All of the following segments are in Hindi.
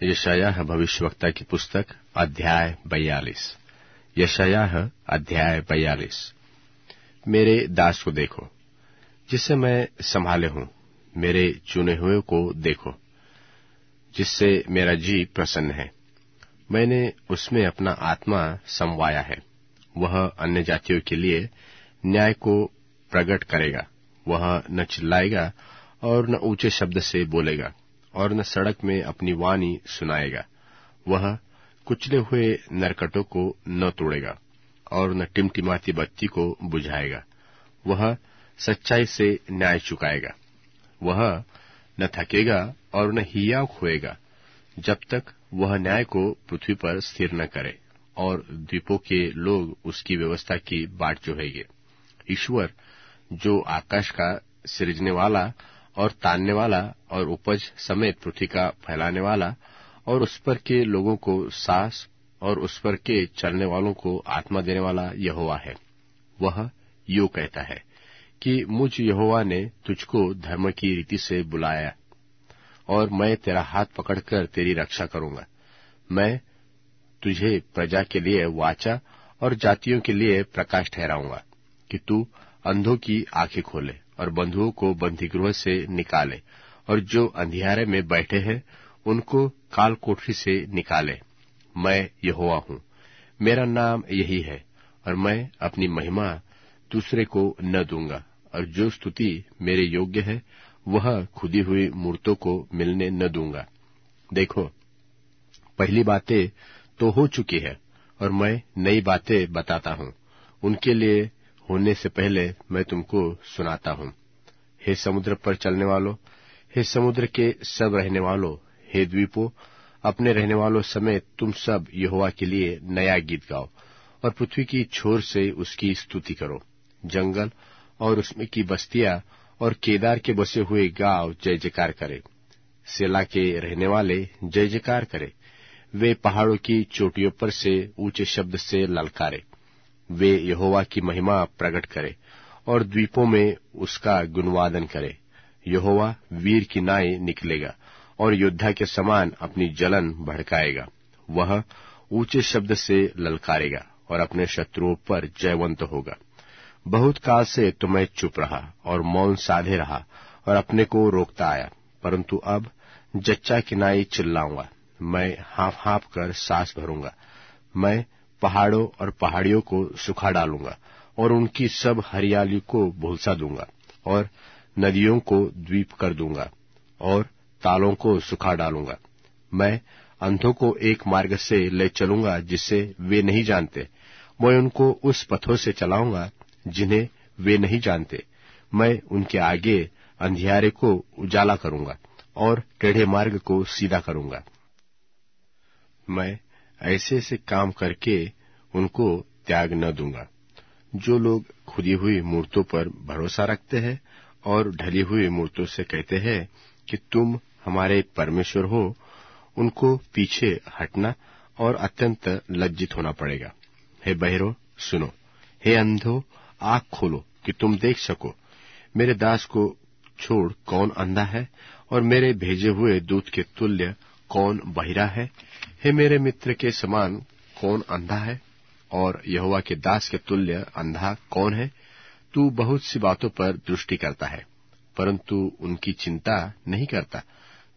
भविष्य भविष्यवक्ता की पुस्तक अध्याय बयालीस यशायाह अध्याय बयालीस मेरे दास को देखो जिससे मैं संभाले हूं मेरे चुने हुए को देखो जिससे मेरा जी प्रसन्न है मैंने उसमें अपना आत्मा समवाया है वह अन्य जातियों के लिए न्याय को प्रकट करेगा वह न चिल्लाएगा और न ऊंचे शब्द से बोलेगा और न सड़क में अपनी वाणी सुनाएगा वह कुचले हुए नरकटों को न तोड़ेगा और न टिमटिमाती बत्ती को बुझाएगा वह सच्चाई से न्याय चुकाएगा वह न थकेगा और न हिया खोएगा जब तक वह न्याय को पृथ्वी पर स्थिर न करे और द्वीपों के लोग उसकी व्यवस्था की बाट चोहेंगे ईश्वर जो आकाश का सृजने वाला और तानने वाला और उपज समेत पृथ्वी का फैलाने वाला और उस पर के लोगों को सांस और उस पर के चलने वालों को आत्मा देने वाला यहोवा है वह यो कहता है कि मुझ यहोवा ने तुझको धर्म की रीति से बुलाया और मैं तेरा हाथ पकड़कर तेरी रक्षा करूंगा मैं तुझे प्रजा के लिए वाचा और जातियों के लिए प्रकाश ठहराऊंगा कि तू अंधों की आंखें खोले और बंधुओं को बंदीगृह से निकाले और जो अंधियारे में बैठे हैं उनको काल कोठरी से निकाले मैं यहोवा हूं मेरा नाम यही है और मैं अपनी महिमा दूसरे को न दूंगा और जो स्तुति मेरे योग्य है वह खुदी हुई मूर्तों को मिलने न दूंगा देखो पहली बातें तो हो चुकी है और मैं नई बातें बताता हूं उनके लिए होने से पहले मैं तुमको सुनाता हूँ हे समुद्र पर चलने वालों हे समुद्र के सब रहने वालों हे द्वीपों अपने रहने वालों समेत तुम सब यहोवा के लिए नया गीत गाओ और पृथ्वी की छोर से उसकी स्तुति करो जंगल और उसमें की बस्तियां और केदार के बसे हुए गांव जय जयकार करे सेला के रहने वाले जय जयकार करे वे पहाड़ों की चोटियों पर से ऊंचे शब्द से ललकारे वे यहोवा की महिमा प्रकट करे और द्वीपों में उसका गुणवादन करे यहोवा वीर की नाई निकलेगा और योद्धा के समान अपनी जलन भड़काएगा वह ऊंचे शब्द से ललकारेगा और अपने शत्रुओं पर जयवंत होगा बहुत काल से तो मैं चुप रहा और मौन साधे रहा और अपने को रोकता आया परंतु अब जच्चा किनाई चिल्लाऊंगा मैं हाफ हाफ कर सांस भरूंगा मैं पहाड़ों और पहाड़ियों को सुखा डालूंगा और उनकी सब हरियाली को भूलसा दूंगा और नदियों को द्वीप कर दूंगा और तालों को सुखा डालूंगा मैं अंधों को एक मार्ग से ले चलूंगा जिसे वे नहीं जानते मैं उनको उस पथों से चलाऊंगा जिन्हें वे नहीं जानते मैं उनके आगे अंधियारे को उजाला करूंगा और टेढ़े मार्ग को सीधा करूंगा मैं ऐसे ऐसे काम करके उनको त्याग न दूंगा जो लोग खुदी हुई मूर्तों पर भरोसा रखते हैं और ढली हुई मूर्तों से कहते हैं कि तुम हमारे परमेश्वर हो उनको पीछे हटना और अत्यंत लज्जित होना पड़ेगा हे बहरो सुनो हे अंधो आंख खोलो कि तुम देख सको मेरे दास को छोड़ कौन अंधा है और मेरे भेजे हुए दूत के तुल्य कौन बहिरा है हे मेरे मित्र के समान कौन अंधा है और यहुआ के दास के तुल्य अंधा कौन है तू बहुत सी बातों पर दृष्टि करता है परंतु उनकी चिंता नहीं करता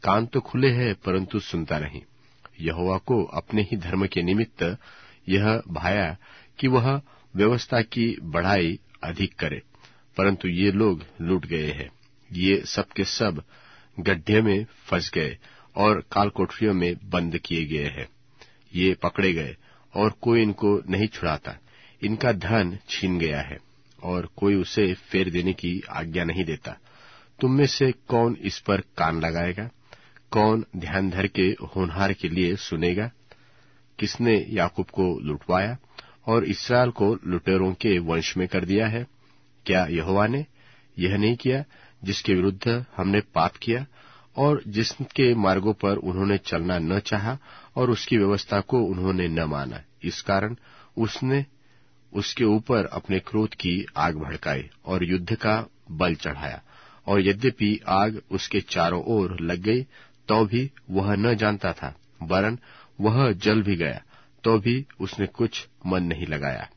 कान तो खुले हैं परंतु सुनता नहीं यहुआ को अपने ही धर्म के निमित्त यह भाया कि वह व्यवस्था की बढ़ाई अधिक करे परंतु ये लोग लूट गए हैं ये सब के सब गड्ढे में फंस गए और कालकोठरियों में बंद किए गए हैं ये पकड़े गए और कोई इनको नहीं छुड़ाता इनका धन छीन गया है और कोई उसे फेर देने की आज्ञा नहीं देता तुम में से कौन इस पर कान लगाएगा कौन ध्यान धर के होनहार के लिए सुनेगा किसने याकूब को लुटवाया और इसराइल को लुटेरों के वंश में कर दिया है क्या यहोवा ने यह नहीं किया जिसके विरुद्ध हमने पाप किया और जिसके मार्गों पर उन्होंने चलना न चाहा और उसकी व्यवस्था को उन्होंने न माना इस कारण उसने उसके ऊपर अपने क्रोध की आग भड़काई और युद्ध का बल चढ़ाया और यद्यपि आग उसके चारों ओर लग गई तो भी वह न जानता था वरन वह जल भी गया तो भी उसने कुछ मन नहीं लगाया